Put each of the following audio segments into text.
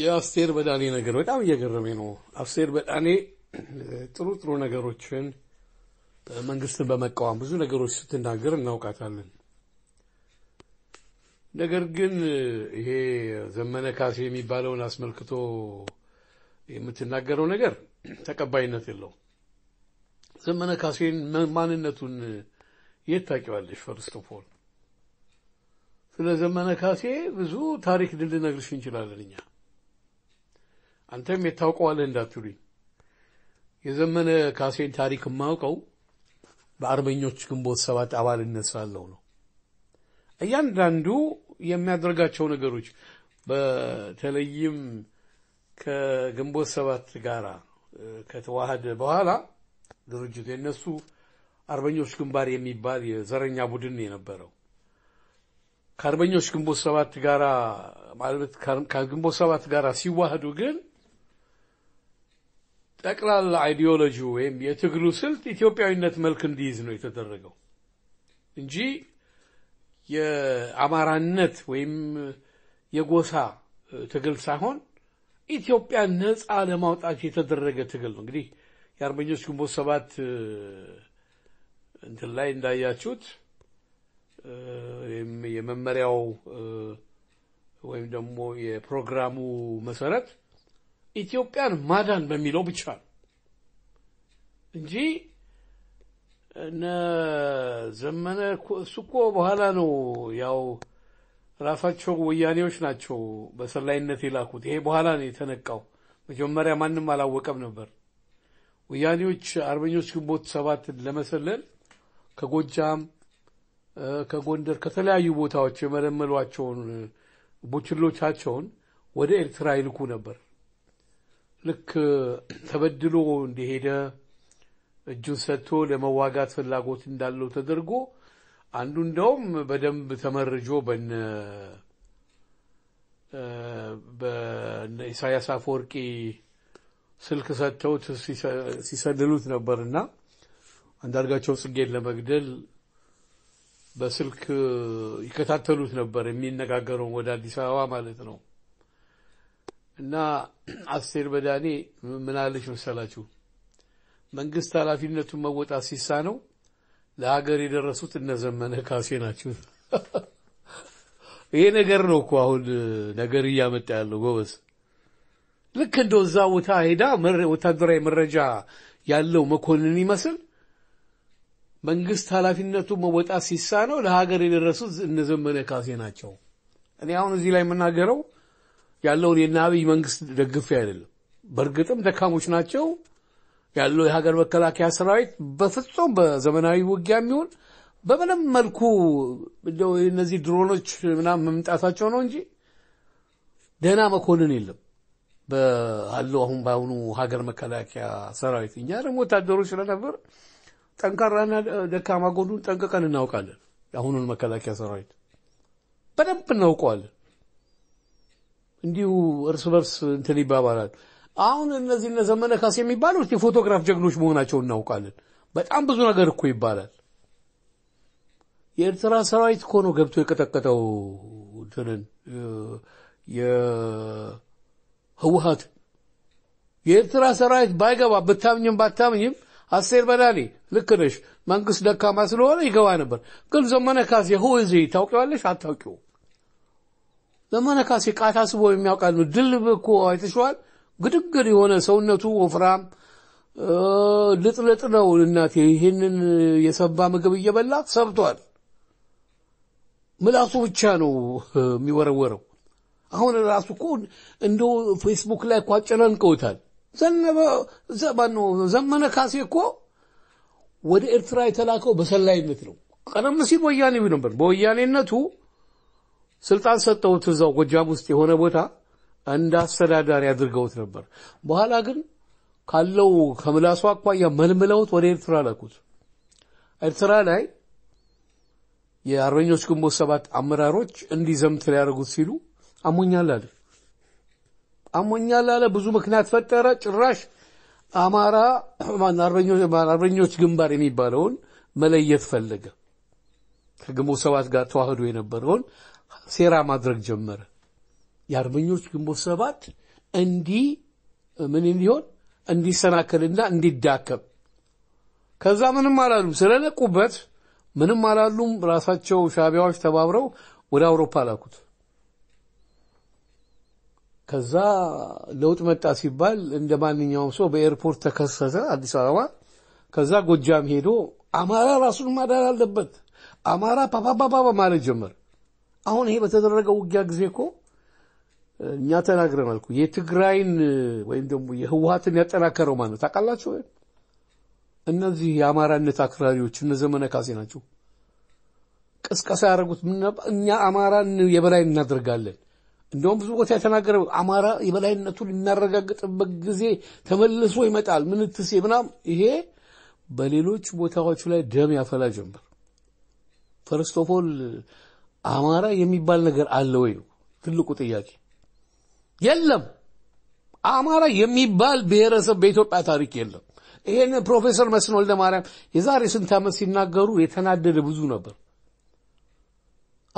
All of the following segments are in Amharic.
የአስቴር በዳኔ ነገር በጣም እየገረመኝ ነው። አስቴር በዳኔ ጥሩ ጥሩ ነገሮችን መንግስትን በመቃወም ብዙ ነገሮች ስትናገር እናውቃታለን። ነገር ግን ይሄ ዘመነ ካሴ የሚባለውን አስመልክቶ የምትናገረው ነገር ተቀባይነት የለው። ዘመነ ካሴን ማንነቱን የት ታውቂዋለሽ? ፈርስት ኦፍ ኦል ስለ ዘመነ ካሴ ብዙ ታሪክ ልንነግርሽ እንችላለን እኛ አንተም የታውቀዋለህ እንዳትሉኝ። የዘመነ ካሴን ታሪክ የማውቀው በአርበኞች ግንቦት ሰባት አባልነት ስላለው ነው። እያንዳንዱ የሚያደርጋቸው ነገሮች በተለይም ከግንቦት ሰባት ጋር ከተዋሃደ በኋላ ድርጅቱ የነሱ አርበኞች ግንባር የሚባል የዘረኛ ቡድን የነበረው ከአርበኞች ግንቦት ሰባት ጋር ማለት ከግንቦት ሰባት ጋር ሲዋህዱ ግን ጠቅላላ አይዲዮሎጂ ወይም የትግሉ ስልት ኢትዮጵያዊነት መልክ እንዲይዝ ነው የተደረገው እንጂ የአማራነት ወይም የጎሳ ትግል ሳይሆን ኢትዮጵያ ነፃ ለማውጣት የተደረገ ትግል ነው። እንግዲህ የአርበኞች ግንቦት ሰባት እንትን ላይ እንዳያችሁት የመመሪያው ወይም ደግሞ የፕሮግራሙ መሰረት ኢትዮጵያን ማዳን በሚለው ብቻ ነው እንጂ እነ ዘመነ እሱ እኮ በኋላ ነው ያው ራሳቸው ወያኔዎች ናቸው በሰላይነት የላኩት። ይሄ በኋላ ነው የተነቃው። መጀመሪያ ማንም አላወቀም ነበር። ወያኔዎች አርበኞች ግንቦት ሰባት ለመሰለል ከጎጃም፣ ከጎንደር ከተለያዩ ቦታዎች የመለመሏቸውን ቡችሎቻቸውን ወደ ኤርትራ ይልኩ ነበር። ልክ ተበድሎ እንደሄደ እጁን ሰጥቶ ለመዋጋት ፍላጎት እንዳለው ተደርጎ አንዱ እንደውም በደንብ ተመርጆ በነ ኢሳያስ አፈወርቂ ስልክ ሰጥተውት ሲሰልሉት ነበርና አንዳርጋቸው ጽጌን ለመግደል በስልክ ይከታተሉት ነበር፣ የሚነጋገረውን ወደ አዲስ አበባ ማለት ነው። እና አስቴር በዳኔ ምናለች መሰላችሁ? መንግስት ኃላፊነቱን መወጣት ነው። ለሀገር የደረሱት እነዘመነ ካሴ ናቸው። ይሄ ነገር ነው እኮ አሁን ነገር እያመጣ ያለው ጎበዝ። ልክ እንደዛ ቦታ ሄዳ ወታደራዊ መረጃ ያለው መኮንን ይመስል መንግስት ኃላፊነቱን መወጣት ነው ለሀገር የደረሱት እነዘመነ ካሴ ናቸው። እኔ አሁን እዚህ ላይ የምናገረው ያለውን የእነ አብይ መንግስት ደግፌ አይደለም። በእርግጥም ደካሞች ናቸው ያለው የሀገር መከላከያ ሰራዊት በፍጹም በዘመናዊ ውጊያ የሚሆን በምንም መልኩ እነዚህ ድሮኖች ምናምን መምጣታቸው ነው እንጂ ደህና መኮንን የለም አለው አሁን በአሁኑ ሀገር መከላከያ ሰራዊት። እኛ ደግሞ ወታደሮች ስለነበር ጠንካራና ደካማ ጎኑን ጠንቅቀን እናውቃለን። የአሁኑን መከላከያ ሰራዊት በደንብ እናውቀዋለን። እንዲሁ እርስ በርስ እንትን ይባባላል። አሁን እነዚህ እነ ዘመነ ካሴ የሚባሉት የፎቶግራፍ ጀግኖች መሆናቸው እናውቃለን። በጣም ብዙ ነገር እኮ ይባላል። የኤርትራ ሰራዊት እኮ ነው ገብቶ የቀጠቀጠው እንትንን የህወሀት የኤርትራ ሰራዊት ባይገባ ብታምኝም ባታምኝም አስቴር በዳኔ ልክ ነሽ፣ መንግስት ደካማ ስለሆነ ይገባ ነበር። ግን ዘመነ ካሴ ሆ ታውቂዋለሽ አታውቂው ዘመነ ካሴ ቃታ ስቦ የሚያውቃል ነው። ድልብ እኮ አይተሸዋል። ግድግድ የሆነ ሰውነቱ ወፍራም ልጥልጥ ነው። እናቴ ይህንን የሰባ ምግብ እየበላ ሰብቷል። ምላሱ ብቻ ነው የሚወረወረው። አሁን ራሱ እኮ እንደ ፌስቡክ ላይ እኮ አጨናንቀውታል። ዘመነ ካሴ እኮ ወደ ኤርትራ የተላከው በሰላይነት ነው። ቀደም ሲል ወያኔ ነበር። በወያኔነቱ ስልጣን ሰጠውት እዛው ጎጃም ውስጥ የሆነ ቦታ እንደ አስተዳዳሪ አድርገውት ነበር። በኋላ ግን ካለው ከምላሱ አኳያ መልምለውት ወደ ኤርትራ ላኩት። ኤርትራ ላይ የአርበኞች ግንቦት ሰባት አመራሮች እንዲዘምት ሊያደርጉት ሲሉ አሞኛል አለ። አሞኛል አለ። ብዙ ምክንያት ፈጠረ። ጭራሽ አማራ አርበኞች ግንባር የሚባለውን መለየት ፈለገ። ከግንቦት ሰባት ጋር ተዋህዶ የነበረውን ሴራ ማድረግ ጀመረ። የአርበኞች ግንቦት ሰባት እንዲህ ምን እንዲሆን እንዲሰናከልና እንዲዳከም ከዛ ምንም አላሉም። ስለለቁበት ምንም አላሉም። ራሳቸው ሻቢያዎች ተባብረው ወደ አውሮፓ ላኩት። ከዛ ለውጥ መጣ ሲባል እንደ ማንኛውም ሰው በኤርፖርት ተከሰተ አዲስ አበባ። ከዛ ጎጃም ሄዶ አማራ ራሱን ማዳር አለበት አማራ ፓፓፓፓ በማለት ጀመር። አሁን ይሄ በተደረገ ውጊያ ጊዜ እኮ እኛ ተናግረናል እኮ የትግራይን ወይም ደግሞ የህወሀትን ያጠናከረው ማለት ታውቃላችሁ። እነዚህ የአማራነት አክራሪዎች እነ ዘመነ ካሴ ናቸው ቅስቀሳ ያደረጉት። እኛ አማራን የበላይ እናደርጋለን። እንደውም ብዙ ቦታ የተናገረ አማራ የበላይነቱን የሚያረጋግጥበት ጊዜ ተመልሶ ይመጣል። ምንትሴ ምናም ይሄ በሌሎች ቦታዎች ላይ ደም ያፈላ ጀምር ፈርስት ኦፍ ኦል አማራ የሚባል ነገር አለ ወይ ትልቁ ጥያቄ። የለም አማራ የሚባል ብሔረሰብ በኢትዮጵያ ታሪክ የለም። ይሄን ፕሮፌሰር መስፍን ወልደ ማርያም የዛሬ ስንት ዓመት ሲናገሩ የተናደደ ብዙ ነበር።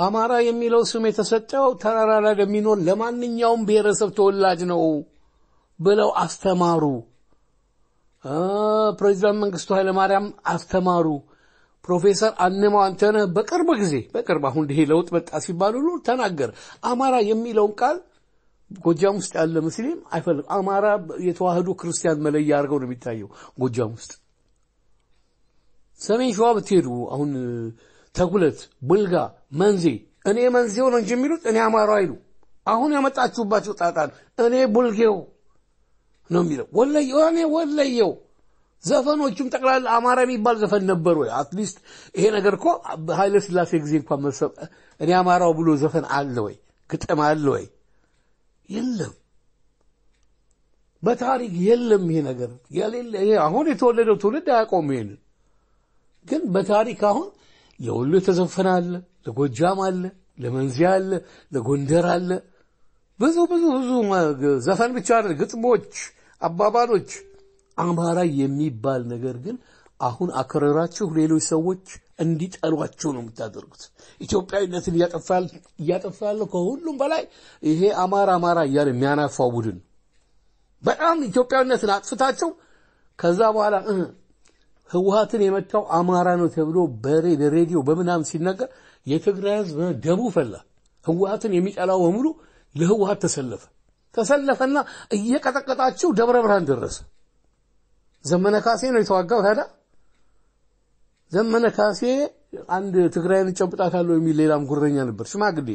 አማራ የሚለው ስም የተሰጠው ተራራ ላይ የሚኖር ለማንኛውም ብሔረሰብ ተወላጅ ነው ብለው አስተማሩ። ፕሬዚዳንት መንግስቱ ኃይለማርያም አስተማሩ። ፕሮፌሰር አነማ አንተነህ በቅርብ ጊዜ በቅርብ አሁን ይሄ ለውጥ መጣ ሲባል ሁሉ ተናገር። አማራ የሚለውን ቃል ጎጃም ውስጥ ያለ ሙስሊም አይፈልግ አማራ የተዋህዶ ክርስቲያን መለያ አድርገው ነው የሚታየው ጎጃም ውስጥ። ሰሜን ሸዋ ብትሄዱ አሁን ተጉለት፣ ብልጋ፣ መንዜ እኔ መንዜው ነው እንጂ የሚሉት እኔ አማራ አይሉ። አሁን ያመጣችሁባቸው ጣጣን እኔ ቡልጌው ነው የሚለው ወለየው፣ እኔ ወለየው ዘፈኖቹም ጠቅላላ አማራ የሚባል ዘፈን ነበር ወይ? አትሊስት ይሄ ነገር እኮ በኃይለ ስላሴ ጊዜ እንኳን መሰብ እኔ አማራው ብሎ ዘፈን አለ ወይ? ግጥም አለ ወይ? የለም። በታሪክ የለም። ይሄ ነገር አሁን የተወለደው ትውልድ አያውቀውም። ይሄንን ግን በታሪክ አሁን ለወሎ የተዘፈነ አለ፣ ለጎጃም አለ፣ ለመንዚያ አለ፣ ለጎንደር አለ። ብዙ ብዙ ብዙ ዘፈን ብቻ አይደል፣ ግጥሞች፣ አባባሎች አማራ የሚባል ነገር ግን አሁን አከረራችሁ ሌሎች ሰዎች እንዲጠሏቸው ነው የምታደርጉት። ኢትዮጵያዊነትን እያጠፋያለ ከሁሉም በላይ ይሄ አማራ አማራ እያለ የሚያናፋው ቡድን በጣም ኢትዮጵያዊነትን አጥፍታቸው ከዛ በኋላ ህወሀትን የመታው አማራ ነው ተብሎ በሬዲዮ በምናምን ሲነገር የትግራይ ህዝብ ደሙ ፈላ። ህወሀትን የሚጠላው በሙሉ ለህወሀት ተሰለፈ ተሰለፈና እየቀጠቀጣችሁ ደብረ ብርሃን ደረሰ። ዘመነ ካሴ ነው የተዋጋው። ታዲያ ዘመነ ካሴ አንድ ትግራይን ጨብጣታለሁ የሚል ሌላም ጉረኛ ነበር፣ ሽማግሌ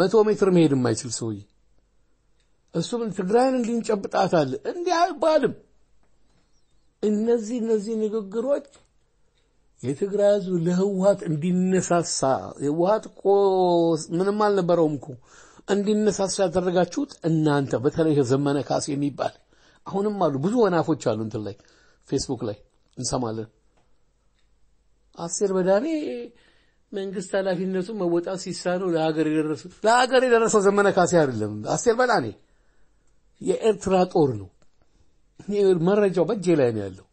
መቶ ሜትር መሄድ የማይችል ሰውዬ። እሱም ትግራይን እንዲህ እንጨብጣታለን እንዲህ አይባልም። እነዚህ እነዚህ ንግግሮች የትግራይ ህዝብ ለህወሀት እንዲነሳሳ ህወሀት እኮ ምንም አልነበረውም እኮ እንዲነሳሳ ያደረጋችሁት እናንተ በተለይ ዘመነ ካሴ የሚባል አሁንም አሉ ብዙ ወናፎች አሉ እንትን ላይ ፌስቡክ ላይ እንሰማለን። አሴር በዳኔ መንግስት ኃላፊነቱን መወጣት ሲሳነው ለሀገር የደረሱት ለሀገር የደረሰው ዘመነ ካሴ አይደለም። አሴር በዳኔ የኤርትራ ጦር ነው። መረጃው በእጄ ላይ ነው ያለው።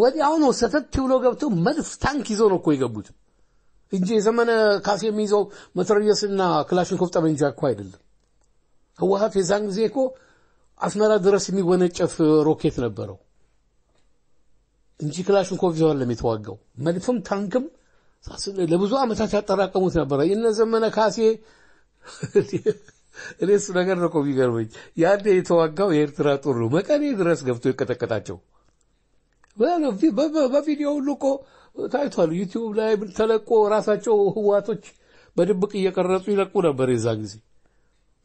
ወዲያው ነው ሰተት ብሎ ገብተው መድፍ ታንክ ይዘው ነው እኮ የገቡት እንጂ የዘመነ ካሴ የሚይዘው መትረየስና ክላሽንኮቭ ጠመንጃ እኮ አይደለም። ህወሀት የዛን ጊዜ እኮ አስመራ ድረስ የሚወነጨፍ ሮኬት ነበረው እንጂ ክላሽንኮቭ አይደለም የተዋጋው። መድፍም ታንክም ለብዙ ዓመታት ያጠራቀሙት ነበረ። የነ ዘመነ ካሴ እኔ እሱ ነገር ነው እኮ የሚገርመኝ። ያኔ የተዋጋው የኤርትራ ጦር ነው መቀሌ ድረስ ገብቶ የቀጠቀጣቸው። በቪዲዮ ሁሉ እኮ ታይቷል። ዩቲዩብ ላይ ተለቆ ራሳቸው ህዋቶች በድብቅ እየቀረጹ ይለቁ ነበር የዛን ጊዜ።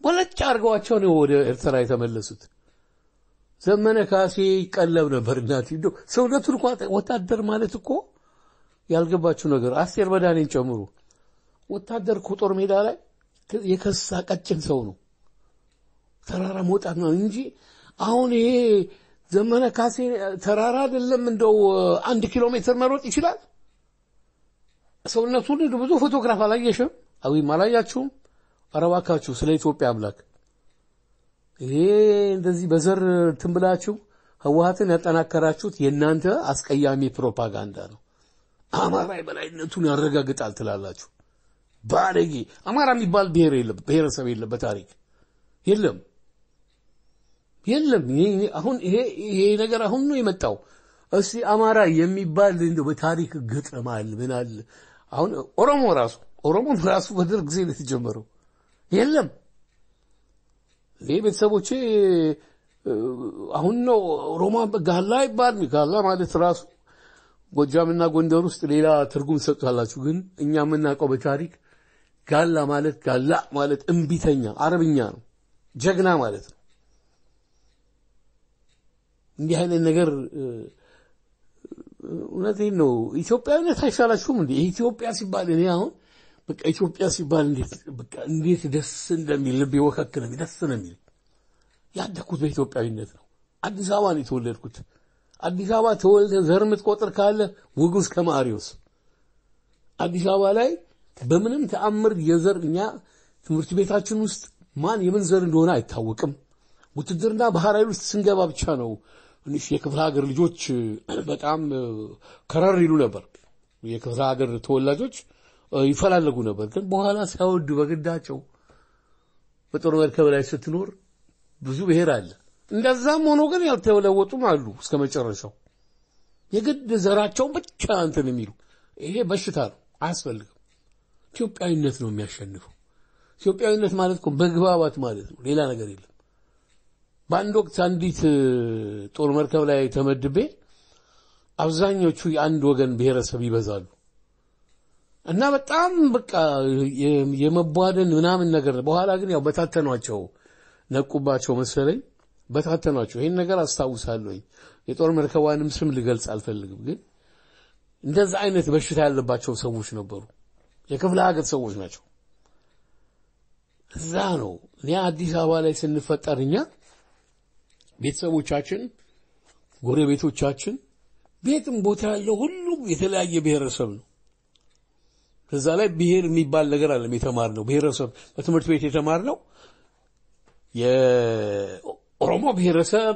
ወለጭ አድርገዋቸው ነው ወደ ኤርትራ የተመለሱት። ዘመነ ካሴ ይቀለብ ነበር። እናት ዶ ሰውነቱን እኳ ወታደር ማለት እኮ ያልገባችሁ ነገር አስቴር መድኃኔን ጨምሩ ወታደር እኮ ጦር ሜዳ ላይ የከሳ ቀጭን ሰው ነው። ተራራ መውጣት ነው እንጂ አሁን ይሄ ዘመነ ካሴ ተራራ አይደለም። እንደው አንድ ኪሎ ሜትር መሮጥ ይችላል። ሰውነቱን ብዙ ፎቶግራፍ አላየሽም? አዊም አላያችሁም? አረባካችሁ ስለ ኢትዮጵያ አምላክ ይሄ እንደዚህ በዘር እንትን ብላችሁ ህወሓትን ያጠናከራችሁት የእናንተ አስቀያሚ ፕሮፓጋንዳ ነው። አማራ የበላይነቱን ያረጋግጣል ትላላችሁ። ባለጌ አማራ የሚባል ብሔር የለም፣ ብሔረሰብ የለም፣ በታሪክ የለም፣ የለም። አሁን ይሄ ይሄ ነገር አሁን ነው የመጣው። እስቲ አማራ የሚባል በታሪክ ግጥም አለ ምን አለ? አሁን ኦሮሞ ራሱ ኦሮሞ ራሱ በደርግ ጊዜ ነው የተጀመረው። የለም። ይህ ቤተሰቦቼ አሁን ነው ሮማ ጋላ ይባል ጋላ ማለት ራሱ ጎጃምና ጎንደር ውስጥ ሌላ ትርጉም ሰጥቷላችሁ ግን እኛ የምናውቀው በታሪክ ጋላ ማለት ጋላ ማለት እምቢተኛ አረብኛ ነው፣ ጀግና ማለት ነው። እንዲህ አይነት ነገር እውነቴን ነው። ኢትዮጵያዊነት አይሻላችሁም እንዴ? ኢትዮጵያ ሲባል እኔ አሁን በቃ ኢትዮጵያ ሲባል እንዴት በቃ እንዴት ደስ እንደሚል ልብ ወከክ ነው ደስ ነው የሚል። ያደግኩት በኢትዮጵያዊነት ነው። አዲስ አበባ ነው የተወለድኩት። አዲስ አበባ ተወልደ ዘር ምትቆጥር ካለ ውጉዝ ከማሪዎስ አዲስ አበባ ላይ በምንም ተአምር የዘር እኛ ትምህርት ቤታችን ውስጥ ማን የምን ዘር እንደሆነ አይታወቅም። ውትድርና ባህር ኃይል ውስጥ ስንገባ ብቻ ነው ትንሽ የክፍለ ሀገር ልጆች በጣም ከረር ይሉ ነበር። የክፍለ ሀገር ተወላጆች ይፈላለጉ ነበር። ግን በኋላ ሳይወዱ በግዳቸው በጦር መርከብ ላይ ስትኖር ብዙ ብሔር አለ። እንደዛም ሆኖ ግን ያልተለወጡም አሉ እስከ መጨረሻው የግድ ዘራቸውን ብቻ እንትን የሚሉ ይሄ በሽታ ነው፣ አያስፈልግም። ኢትዮጵያዊነት ነው የሚያሸንፈው። ኢትዮጵያዊነት ማለት እኮ መግባባት ማለት ነው፣ ሌላ ነገር የለም። በአንድ ወቅት አንዲት ጦር መርከብ ላይ ተመድቤ አብዛኞቹ የአንድ ወገን ብሔረሰብ ይበዛሉ እና በጣም በቃ የመቧደን ምናምን ነገር በኋላ ግን ያው በታተኗቸው ነቁባቸው መሰለኝ በታተኗቸው። ይህን ነገር አስታውሳለኝ። የጦር መርከቧንም ስም ልገልጽ አልፈልግም፣ ግን እንደዛ አይነት በሽታ ያለባቸው ሰዎች ነበሩ። የክፍለ ሀገር ሰዎች ናቸው። እዛ ነው እኔ አዲስ አበባ ላይ ስንፈጠር እኛ ቤተሰቦቻችን፣ ጎረቤቶቻችን፣ ቤትም ቦታ ያለው ሁሉም የተለያየ ብሔረሰብ ነው። ከዛ ላይ ብሔር የሚባል ነገር አለም የተማር ነው ብሔረሰብ በትምህርት ቤት የተማር ነው የኦሮሞ ብሔረሰብ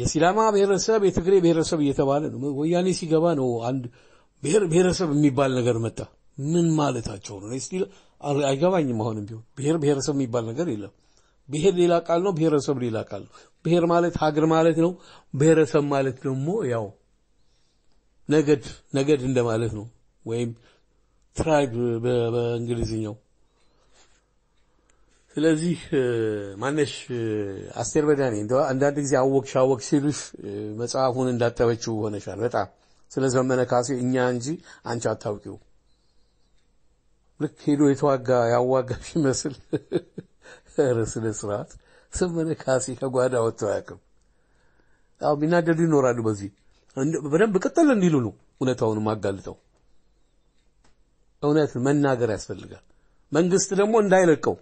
የሲዳማ ብሔረሰብ የትግሬ ብሔረሰብ እየተባለ ነው ወያኔ ሲገባ ነው አንድ ብሔር ብሔረሰብ የሚባል ነገር መጣ ምን ማለታቸው ነው ስቲል አይገባኝም አሁንም ቢሆን ብሔር ብሔረሰብ የሚባል ነገር የለም ብሔር ሌላ ቃል ነው ብሔረሰብ ሌላ ቃል ነው ብሔር ማለት ሀገር ማለት ነው ብሔረሰብ ማለት ደግሞ ያው ነገድ ነገድ እንደማለት ነው ወይም ትራይብ በእንግሊዝኛው። ስለዚህ ማነሽ አስቴር በዳኔ እንደው አንዳንድ ጊዜ አወቅሽ አወቅሽ ሲሉሽ መጽሐፉን እንዳጠበችው ሆነሻል። በጣም ስለ ዘመነ ካሴ እኛ እንጂ አንቺ አታውቂው። ልክ ሄዶ የተዋጋ ያዋጋሽ ይመስል ኧረ ስነ ስርዓት። ዘመነ ካሴ ከጓዳ ወጥቶ አያውቅም። አዎ የሚናደዱ ይኖራሉ። በዚህ በደንብ ቅጥል እንዲሉ ነው እውነታውን ማጋልጠው። እውነት መናገር ያስፈልጋል። መንግስት ደግሞ እንዳይለቀው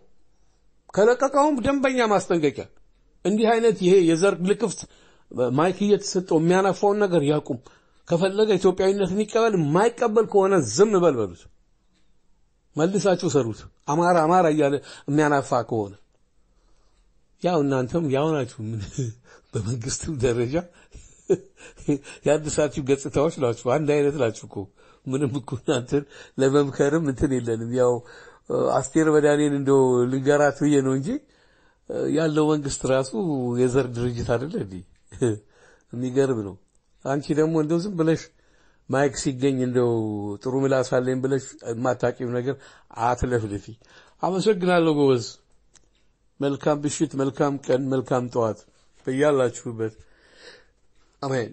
ከለቀቀውም ደንበኛ ማስጠንቀቂያ እንዲህ አይነት ይሄ የዘር ልክፍት ማይክ እየተሰጠው የሚያናፋውን ነገር ያቁም። ከፈለገ ኢትዮጵያዊነትን ይቀበል፣ የማይቀበል ከሆነ ዝም በል በሉት። መልሳችሁ ሰሩት። አማራ አማራ እያለ የሚያናፋ ከሆነ ያው እናንተም ያው ናችሁ። ምን በመንግስትም ደረጃ የአዲሳችሁ ገጽታዎች ናችሁ። አንድ አይነት ናችሁ እኮ ምንም እኮ እናንተን ለመምከርም እንትን የለንም። ያው አስቴር መድኃኔን እንደው ልንገራት ብዬ ነው እንጂ ያለው መንግስት ራሱ የዘር ድርጅት አይደለ እንዴ? የሚገርም ነው። አንቺ ደግሞ እንደው ዝም ብለሽ ማይክ ሲገኝ እንደው ጥሩ ምላስ አለኝ ብለሽ የማታውቂው ነገር አትለፍልፊ። አመሰግናለሁ ጎበዝ። መልካም ብሽት፣ መልካም ቀን፣ መልካም ጠዋት በያላችሁበት አሜን።